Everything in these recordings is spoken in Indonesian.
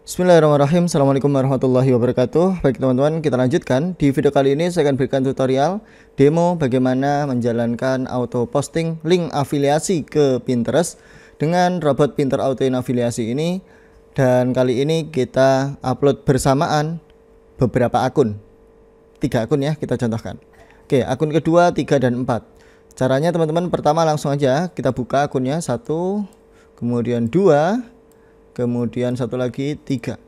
Bismillahirrahmanirrahim Assalamualaikum warahmatullahi wabarakatuh Baik teman-teman kita lanjutkan Di video kali ini saya akan berikan tutorial Demo bagaimana menjalankan auto posting link afiliasi ke Pinterest Dengan robot Pinter in afiliasi ini Dan kali ini kita upload bersamaan beberapa akun Tiga akun ya kita contohkan Oke akun kedua, tiga dan empat Caranya teman-teman pertama langsung aja kita buka akunnya satu Kemudian dua kemudian satu lagi tiga.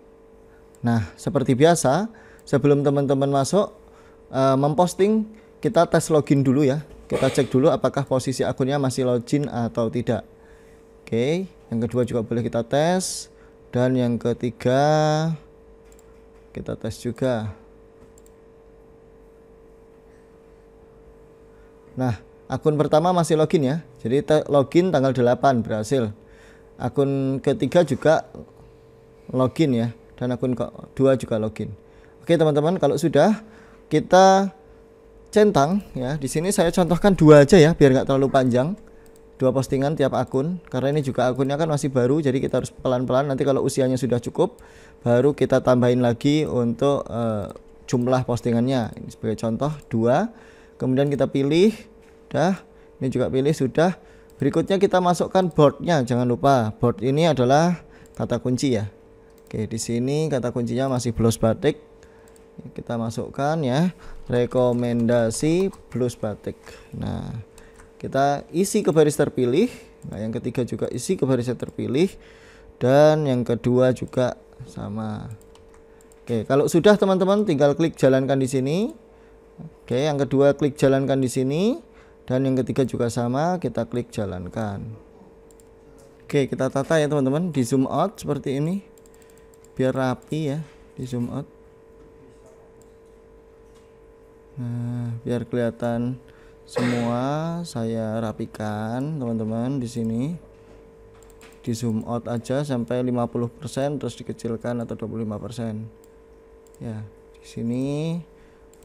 Nah, seperti biasa, sebelum teman-teman masuk uh, memposting, kita tes login dulu ya. Kita cek dulu apakah posisi akunnya masih login atau tidak. Oke, yang kedua juga boleh kita tes dan yang ketiga kita tes juga. Nah, akun pertama masih login ya. Jadi login tanggal 8 berhasil akun ketiga juga login ya dan akun kedua juga login oke teman-teman kalau sudah kita centang ya di sini saya contohkan dua aja ya biar nggak terlalu panjang dua postingan tiap akun karena ini juga akunnya kan masih baru jadi kita harus pelan-pelan nanti kalau usianya sudah cukup baru kita tambahin lagi untuk uh, jumlah postingannya ini sebagai contoh dua kemudian kita pilih dah ini juga pilih sudah berikutnya kita masukkan boardnya jangan lupa board ini adalah kata kunci ya Oke di sini kata kuncinya masih blues batik kita masukkan ya rekomendasi blues batik nah kita isi ke baris terpilih nah yang ketiga juga isi ke baris terpilih dan yang kedua juga sama Oke kalau sudah teman-teman tinggal klik jalankan di sini Oke yang kedua klik jalankan di sini dan yang ketiga juga sama kita klik jalankan Oke kita tata ya teman-teman di zoom out seperti ini biar rapi ya di zoom out nah biar kelihatan semua saya rapikan teman-teman di sini di zoom out aja sampai 50% terus dikecilkan atau 25% ya di sini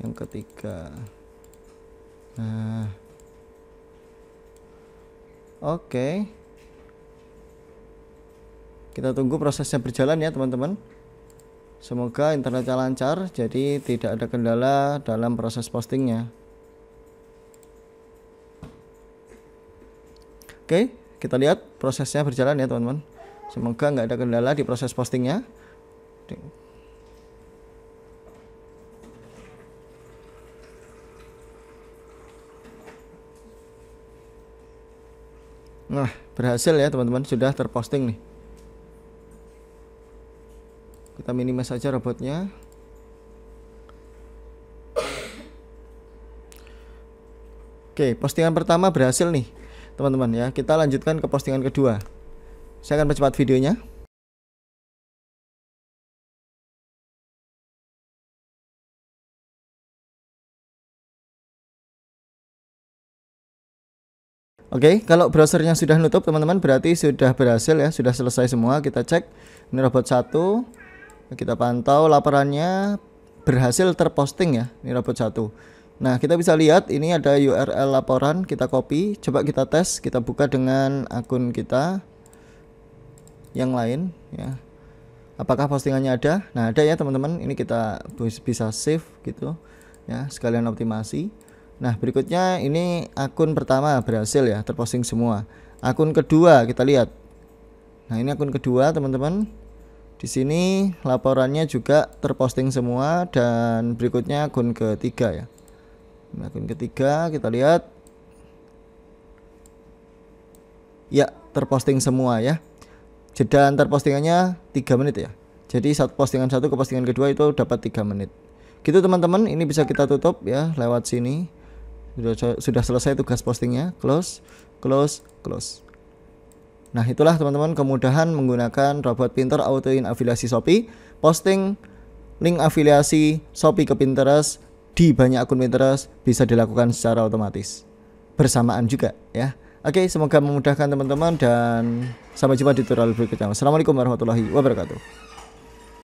yang ketiga nah Oke. Kita tunggu prosesnya berjalan ya, teman-teman. Semoga internetnya lancar, jadi tidak ada kendala dalam proses postingnya. Oke, kita lihat prosesnya berjalan ya teman-teman. Semoga nggak ada kendala di proses postingnya. Nah, berhasil ya teman-teman, sudah terposting nih. Kita minimize saja robotnya. Oke, postingan pertama berhasil nih, teman-teman ya. Kita lanjutkan ke postingan kedua. Saya akan percepat videonya. Oke, okay, kalau browsernya sudah nutup teman-teman berarti sudah berhasil ya, sudah selesai semua. Kita cek ini robot satu. Kita pantau laporannya berhasil terposting ya, ini robot satu. Nah, kita bisa lihat ini ada URL laporan, kita copy, coba kita tes, kita buka dengan akun kita yang lain ya. Apakah postingannya ada? Nah, ada ya teman-teman. Ini kita bisa save gitu ya, sekalian optimasi. Nah, berikutnya ini akun pertama berhasil ya, terposting semua. Akun kedua kita lihat. Nah, ini akun kedua, teman-teman. Di sini laporannya juga terposting semua dan berikutnya akun ketiga ya. Nah, akun ketiga kita lihat. Ya, terposting semua ya. Jeda antar postingannya 3 menit ya. Jadi satu postingan satu ke postingan kedua itu dapat 3 menit. Gitu teman-teman, ini bisa kita tutup ya lewat sini sudah, sudah selesai tugas postingnya close close close nah itulah teman-teman kemudahan menggunakan robot pinter autoin afiliasi Shopee posting link afiliasi Shopee ke Pinterest di banyak akun Pinterest bisa dilakukan secara otomatis bersamaan juga ya Oke, semoga memudahkan teman-teman dan sampai jumpa di tutorial berikutnya. Assalamualaikum warahmatullahi wabarakatuh.